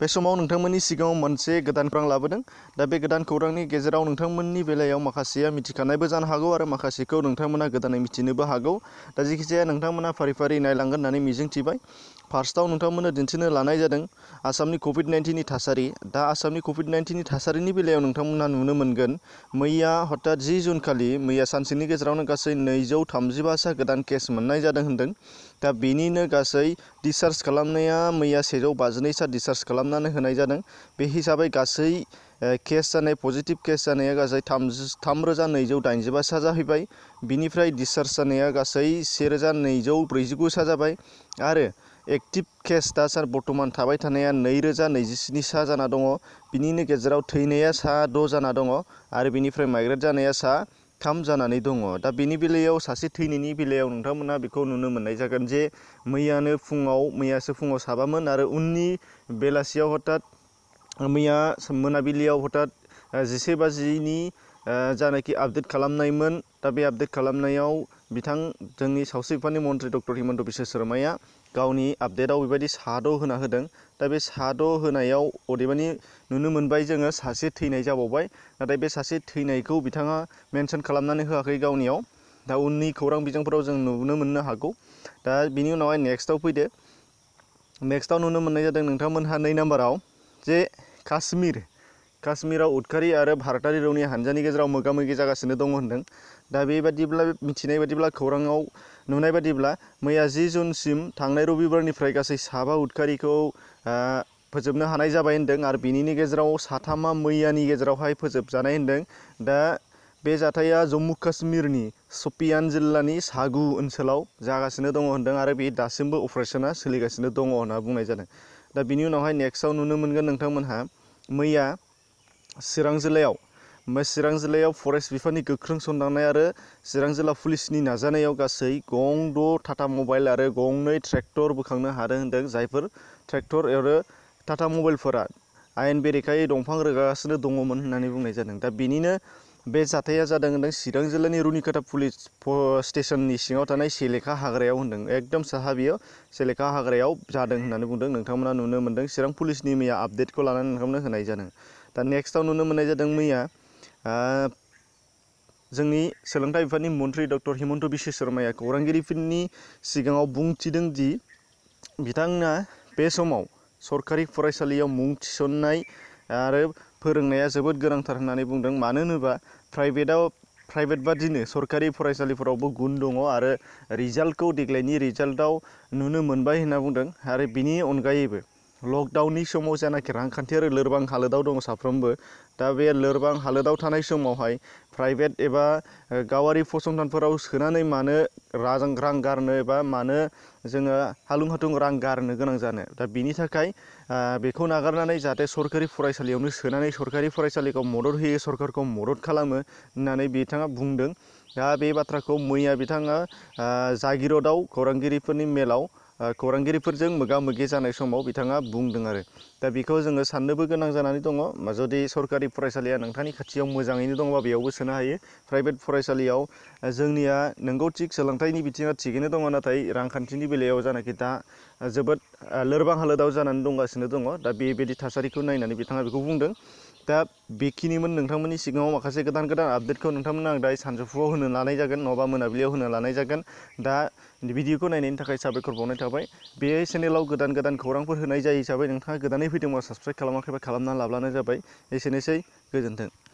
बे समाव नोंथांमोननि सिगाङाव मोनसे गोदान खौरां लाबोदों दा बे गोदान खौरांनि गेजेराव नोंथांमोननि बेलायाव माखासेया मिथिखानायबो जानो हागौ आरो माखासेखौ नोंथांमोना गोदानै मिथिनोबो हागौ दा जेखिजाया नोंथांमोना फारि फारि नायलांगोन होननानै मिजिंथिबाय फार्स्टआव नोंथांमोननो दिन्थिनो लानाय जादों आसामनि कभिड नाइन्टिननि थासारि दा आसामनि कभिड नाइन्टिननि थासारिनि बेलायाव नोंथांमोना नुनो मोनगोन मैया हथात जि जुनखालि मैया सानसेनि गेजेरावनो गासै नैजौ थामजिबासो गोदान केस मोननाय जादों होन्दों दा बेनिनो गासै डिसचार्ज खालामनाया मैया सेजौ बाजिनै सान डिस्चार्ज खालामनानै होनाय जादों बे हिसाबै गासै केस जानाय पजिटिभ केस जानाया गासै थामजि थामरोजा नैजौ दाइनजिबासो जाहैबाय बिनिफ्राय डिस्चार्ज जानाया गासै सेरोजा नैजौ ब्रैजिगुसा जाबाय आरो एक्टिभ केस दा सार बर्तमान थाबाय थानाया नैरोजा नैजिस्नि सा जाना दङ बिनिनो गेजेराव थैनाया सा द' जाना दङ आरो बिनिफ्राय माइग्रेट जानाया सा थाम जानानै दङ दा बेनि सासे थैनायनि बेलायाव नोंथांमोना बेखौ नुनो मोननाय जे मैयानो फुङाव मैयासो फुङाव साबामोन आरो बेलासियाव हथात मैया मोनाबिलियाव हथात जिसे बाजिनि जानाखि आपडेट खालामनायमोन दा बे आपडेट खालामनायाव बिथां जोंनि सावस्रि बिफाननि मन्त्रि डक्टर हिमन्त बिश्व शर्माया गावनि आपडेटआव बेबायदि साद' होना होदों दा बे साद' होनायाव अदेबानि नुनो मोनबाय जोङो सासे थैनाय जाबावबाय नाथाय बे सासे थैनायखौ बिथाङा मेनसन खालामनानै होआखै गावनियाव दा उननि खौरां बिजोंफोराव जों नुनो मोननो हागौ दा बिनि उनावहाय नेक्स्टआव फैदो नेक्स्टआव नुनो मोननाय जादों नोंथांमोनहा नै नाम्बाराव जे काश्मीर काश्मीराव उदखारि और भारतारि रौनि हान्जानि गेजेराव मोगा मोगि जागासिनो दङ होन्दों दा बेबादिब्ला मिथिनाय बादिब्ला खौराङाव नुनाय बादिब्ला मैया जि जुनसिम थांनाय रबिबारनिफ्राय गासै साबा उदखारिखौ फोजोबनो हानाय जाबाय होन्दों आरो बेनिनि गेजेराव साथामा मैयानि गेजेरावहाय फोजोबजानाय होन्दों दा बे जाथाया जम्मु काश्मीरनि सपियान जिल्लानि सागु ओनसोलाव जागासिनो दङ होन्दों आरो बे दासिमबो अपारेशना सोलिगासिनो दङ होन्ना बुंनाय जादों दा बिनि उनावहाय नेक्स्टआव नुनो मोनगोन नोंथांमोनहा मैया चिरां जिल्लायाव ओमफ्राय चिरां जिल्लायाव फरेस्ट बिफाननि गोख्रों सन्दांनाय आरो चिरां जिल्ला पुलिसनि नाजानायाव गं द' टाटा मबाइल आरो गंनै ट्रेक्टर बोखांनो हादों होन्दों ट्रेक्टर और टाटा मबाइलफोरा आयेन बेरेखायै दंफां रोगागासिनो दङमोन होननानै बुंनाय बे जाथाया जादों होन्दों चिरां जिल्लानि रुनिकाटा पुलिस स्टेशन सिङाव थानाय सेलेखा हाग्रायाव होन्दों एकदम साहा बेयो सेलेखा हाग्रायाव जादों होननानै बुंदों नोंथांमोना नुनो मोन्दों चिरां पुलिसनि मैया आपडेटखौ लानानै जादों दा नेक्स्टआव नुनो मोननाय जादों मैया जोंनि सोलोंथाइ बिफाननि मन्थ्रि डक्टर हिमन्त बिश्व शर्माया खौरांगिरिफोरनि सिगाङाव बुंथिदों दि बिथाङा बे समाव सरकारि फरायसालियाव मुं थिसन्नाय आरो फोरोंनाया जोबोद गोनांथार होननानै बुंदों मानो होनोबा प्राइभेटआव प्राइभेट बादिनो सरकारि फरायसालिफोरावबो गुन दङ आरो रिजाल्टखौ देग्लायनि रिजाल्टआव नुनो मोनबाय होनना बुंदों आरो बिनि अनगायैबो लकडाउननि समाव जायनाखि रांखान्थियारि लोरबां हालोदाव दङ साफ्रोमबो दा बे लोरबां हालोदाव थानाय समावहाय प्राइभेट एबा गावारि फसंथानफोराव सोनानै मानो रां रां गारनो एबा मानो जोङो हालुं हाथुं रां गारनो गोनां जानो दा बिनि थाखाय बेखौ नागारनानै जाहाथे सरकारि फरायसालियावनो सोनानै सरकारि फरायसालिखौ मदद होयो सरकारखौ मदद खालामो होननानै बिथाङा बुंदों दा बे बाथ्राखौ मैया बिथाङा जागिरदआव खौरांगिरिफोरनि मेलाव कोरंगिरिफोरजों मगा मगे जानाय समाव बिथाङा बुंदों आरो दा बेखौ जों साननोबो गोनां जानानै दङ मा जोदि सरकारि फरायसालिया नोंथांनि खाथियाव मोजाङैनि दङबा बेयावबो सनो हायो प्राइभेट फरायसालियाव जोंनिया नंगौ थिग सलांथायनि बिथाङा थिगैनो दङ नाथाय रांखान्थिनि बेलायाव जानाखिदा जोबथ लोरबांहा लदाव जानानै दङासिनो दङ दा बे बेदि थासारिखौ नायनानै बिथाङा बेखौ बुंदों दा बेखिनिमोन नोंथांमोननि सिगाङाव माखासे गोदान गोदान आपडेटखौ नोंथांमोननो आं दायो सानजौफुआव होनो लानाय जागोन नङाबा मोनाबिलियाव होनो लानाय जागोन दा भिडिअखौ नायनायनि थाखाय साबायखर बावनाय थाबाय बे चेनेलाव गोदान गोदान खौरांफोर होनाय जायो हिसाबै नोंथाङा गोदानै फैदोंबा साबसक्राइब खालामाखैबा खालामना लाब्लानो जाबाय एसेनोसै गोजोन्थों